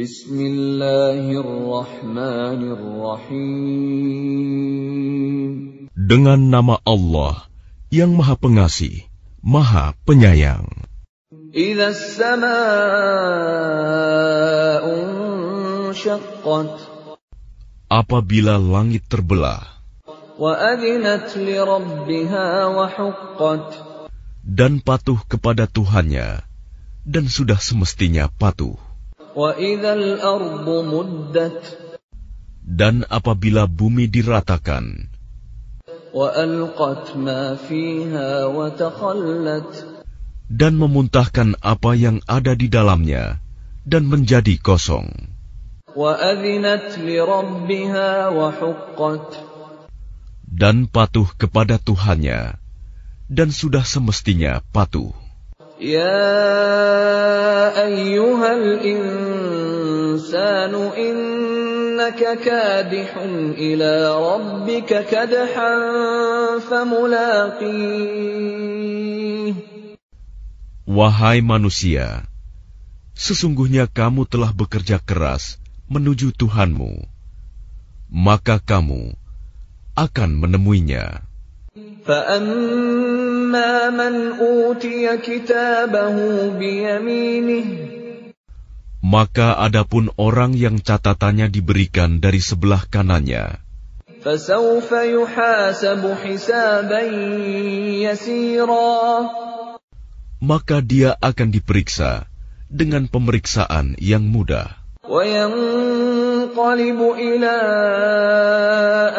Bismillahirrahmanirrahim. Dengan nama Allah yang Maha Pengasih, Maha Penyayang. Idza samaa'u syaqqat. Apabila langit terbelah. Wa wa adinat li rabbiha huqqat. Dan patuh kepada Tuhannya dan sudah semestinya patuh. Dan apabila bumi diratakan, dan memuntahkan apa yang ada di dalamnya, dan menjadi kosong. Dan patuh kepada Tuhannya, dan sudah semestinya patuh. يا أيها الإنسان إنك كادح إلى ربك كدحا فملاقيه Wahai manusia, sesungguhnya kamu telah bekerja keras menuju Tuhanmu, maka kamu akan menemuinya. Maka adapun orang yang catatannya diberikan dari sebelah kanannya, maka dia akan diperiksa dengan pemeriksaan yang mudah. ينقلب إلى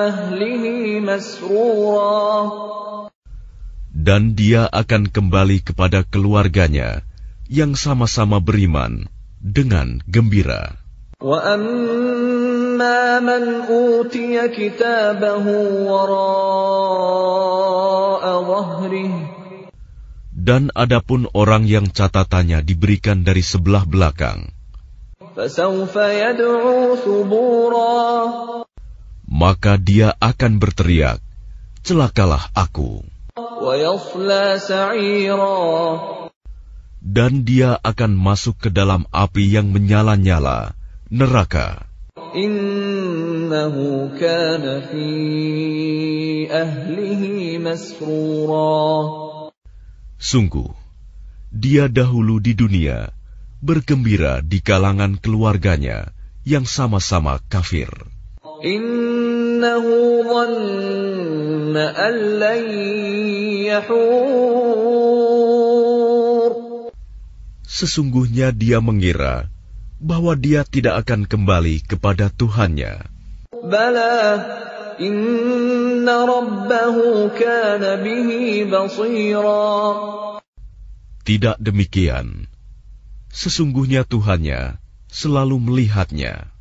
أهله مسرورا Dan dia akan kembali kepada keluarganya yang sama-sama beriman dengan gembira. Dan adapun orang yang catatannya diberikan dari sebelah belakang, maka dia akan berteriak, celakalah aku. Dan dia akan masuk ke dalam api yang menyala-nyala, neraka. Sungguh, dia dahulu di dunia, bergembira di kalangan keluarganya yang sama-sama kafir. Sesungguhnya dia mengira bahwa dia tidak akan kembali kepada Tuhannya. Bala inna rabbahu kana bihi basira. Tidak demikian sesungguhnya Tuhannya selalu melihatnya.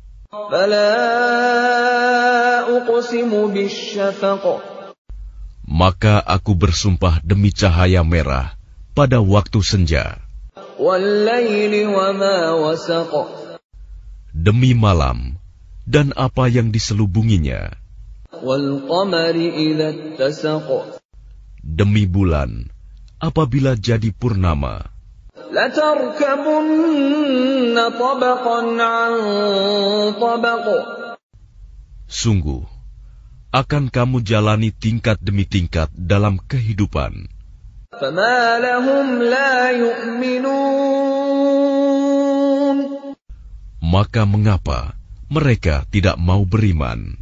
Maka aku bersumpah demi cahaya merah pada waktu senja. Demi malam dan apa yang diselubunginya. Demi bulan apabila jadi purnama. Sungguh, akan kamu jalani tingkat demi tingkat dalam kehidupan. Maka mengapa mereka tidak mau beriman?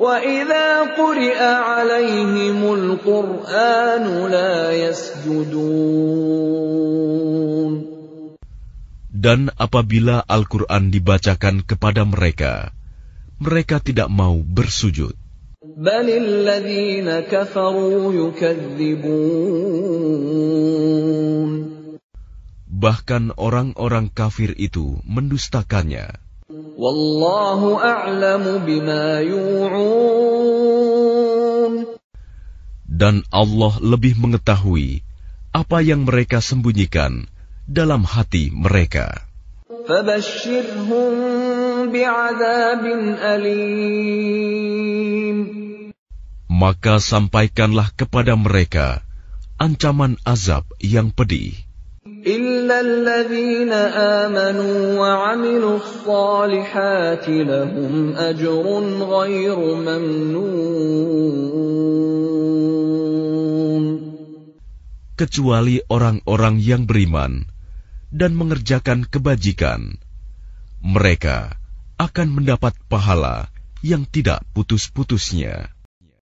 وَإِذَا dan apabila Al-Quran dibacakan kepada mereka, mereka tidak mau bersujud. Bahkan orang-orang kafir itu mendustakannya. Dan Allah lebih mengetahui apa yang mereka sembunyikan dalam hati mereka. Maka sampaikanlah kepada mereka ancaman azab yang pedih. Kecuali orang-orang yang beriman dan mengerjakan kebajikan, mereka akan mendapat pahala yang tidak putus-putusnya.